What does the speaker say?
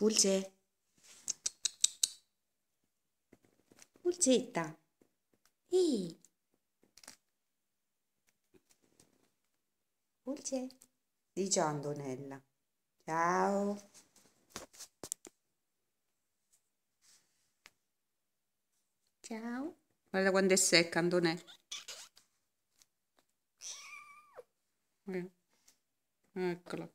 Pulce. Pulcetta. Ehi. Pulce. Dice Antonella. Ciao. Ciao. Guarda quando è secca Antonella. Eh. Eccola.